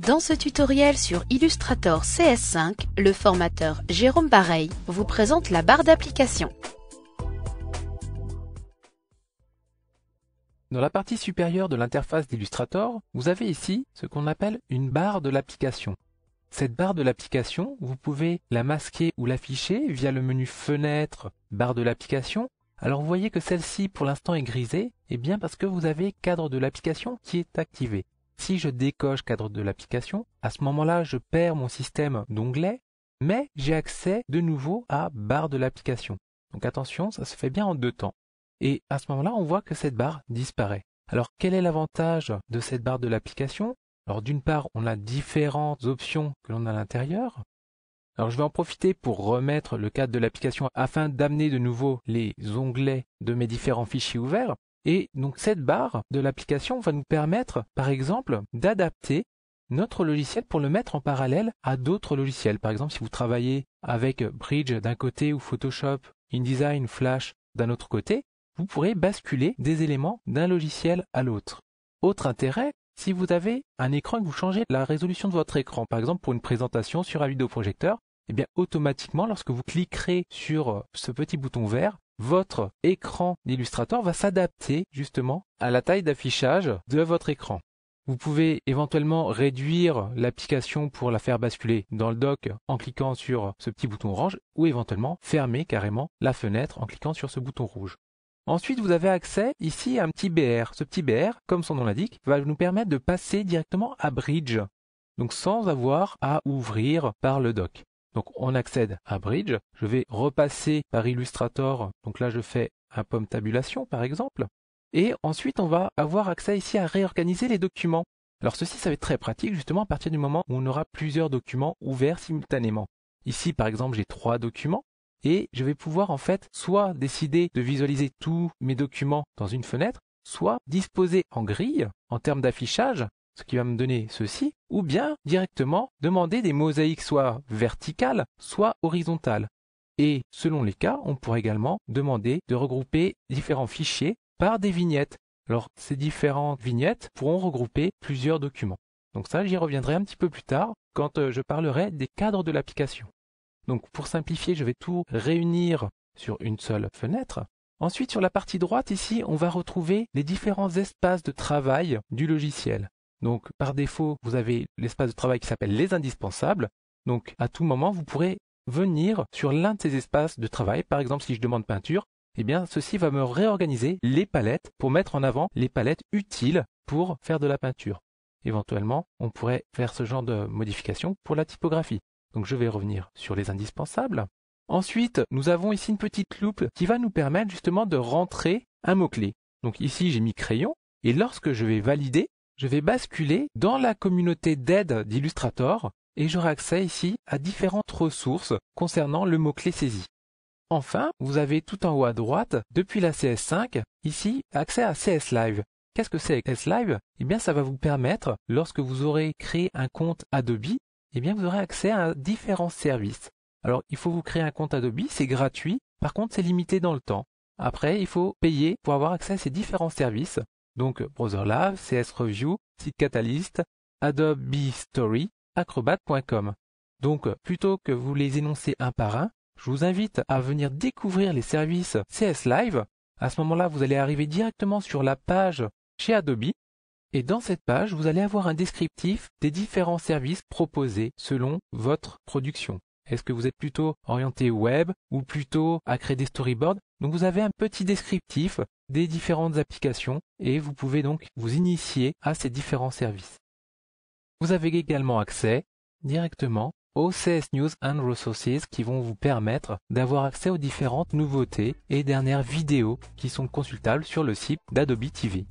Dans ce tutoriel sur Illustrator CS5, le formateur Jérôme Bareil vous présente la barre d'application. Dans la partie supérieure de l'interface d'Illustrator, vous avez ici ce qu'on appelle une barre de l'application. Cette barre de l'application, vous pouvez la masquer ou l'afficher via le menu Fenêtre, barre de l'application. Alors vous voyez que celle-ci pour l'instant est grisée, et eh bien parce que vous avez cadre de l'application qui est activé. Si je décoche cadre de l'application, à ce moment-là, je perds mon système d'onglets, mais j'ai accès de nouveau à barre de l'application. Donc attention, ça se fait bien en deux temps. Et à ce moment-là, on voit que cette barre disparaît. Alors quel est l'avantage de cette barre de l'application Alors d'une part, on a différentes options que l'on a à l'intérieur. Alors je vais en profiter pour remettre le cadre de l'application afin d'amener de nouveau les onglets de mes différents fichiers ouverts. Et donc cette barre de l'application va nous permettre, par exemple, d'adapter notre logiciel pour le mettre en parallèle à d'autres logiciels. Par exemple, si vous travaillez avec Bridge d'un côté ou Photoshop, InDesign, Flash d'un autre côté, vous pourrez basculer des éléments d'un logiciel à l'autre. Autre intérêt, si vous avez un écran et que vous changez la résolution de votre écran, par exemple pour une présentation sur un vidéoprojecteur, eh bien automatiquement lorsque vous cliquerez sur ce petit bouton vert, votre écran d'Illustrator va s'adapter justement à la taille d'affichage de votre écran. Vous pouvez éventuellement réduire l'application pour la faire basculer dans le dock en cliquant sur ce petit bouton orange ou éventuellement fermer carrément la fenêtre en cliquant sur ce bouton rouge. Ensuite, vous avez accès ici à un petit BR. Ce petit BR, comme son nom l'indique, va nous permettre de passer directement à Bridge, donc sans avoir à ouvrir par le dock. Donc on accède à Bridge. Je vais repasser par Illustrator. Donc là, je fais un pomme tabulation, par exemple. Et ensuite, on va avoir accès ici à réorganiser les documents. Alors ceci, ça va être très pratique justement à partir du moment où on aura plusieurs documents ouverts simultanément. Ici, par exemple, j'ai trois documents et je vais pouvoir en fait soit décider de visualiser tous mes documents dans une fenêtre, soit disposer en grille en termes d'affichage ce qui va me donner ceci, ou bien directement demander des mosaïques soit verticales, soit horizontales. Et selon les cas, on pourrait également demander de regrouper différents fichiers par des vignettes. Alors ces différentes vignettes pourront regrouper plusieurs documents. Donc ça, j'y reviendrai un petit peu plus tard quand euh, je parlerai des cadres de l'application. Donc pour simplifier, je vais tout réunir sur une seule fenêtre. Ensuite, sur la partie droite, ici, on va retrouver les différents espaces de travail du logiciel. Donc par défaut, vous avez l'espace de travail qui s'appelle les indispensables. Donc à tout moment, vous pourrez venir sur l'un de ces espaces de travail. Par exemple, si je demande peinture, eh bien ceci va me réorganiser les palettes pour mettre en avant les palettes utiles pour faire de la peinture. Éventuellement, on pourrait faire ce genre de modification pour la typographie. Donc je vais revenir sur les indispensables. Ensuite, nous avons ici une petite loupe qui va nous permettre justement de rentrer un mot-clé. Donc ici, j'ai mis crayon et lorsque je vais valider, je vais basculer dans la communauté d'aide d'Illustrator et j'aurai accès ici à différentes ressources concernant le mot-clé saisi. Enfin, vous avez tout en haut à droite, depuis la CS5, ici, accès à CS Live. Qu'est-ce que c'est CS Live Eh bien, ça va vous permettre, lorsque vous aurez créé un compte Adobe, eh bien, vous aurez accès à différents services. Alors, il faut vous créer un compte Adobe, c'est gratuit, par contre, c'est limité dans le temps. Après, il faut payer pour avoir accès à ces différents services donc Live, CS Review, Site Catalyst, Adobe Story, acrobat.com. Donc, plutôt que vous les énoncer un par un, je vous invite à venir découvrir les services CS Live. À ce moment-là, vous allez arriver directement sur la page chez Adobe. Et dans cette page, vous allez avoir un descriptif des différents services proposés selon votre production. Est-ce que vous êtes plutôt orienté web ou plutôt à créer des storyboards Donc vous avez un petit descriptif des différentes applications et vous pouvez donc vous initier à ces différents services. Vous avez également accès directement aux CS News and Resources qui vont vous permettre d'avoir accès aux différentes nouveautés et dernières vidéos qui sont consultables sur le site d'Adobe TV.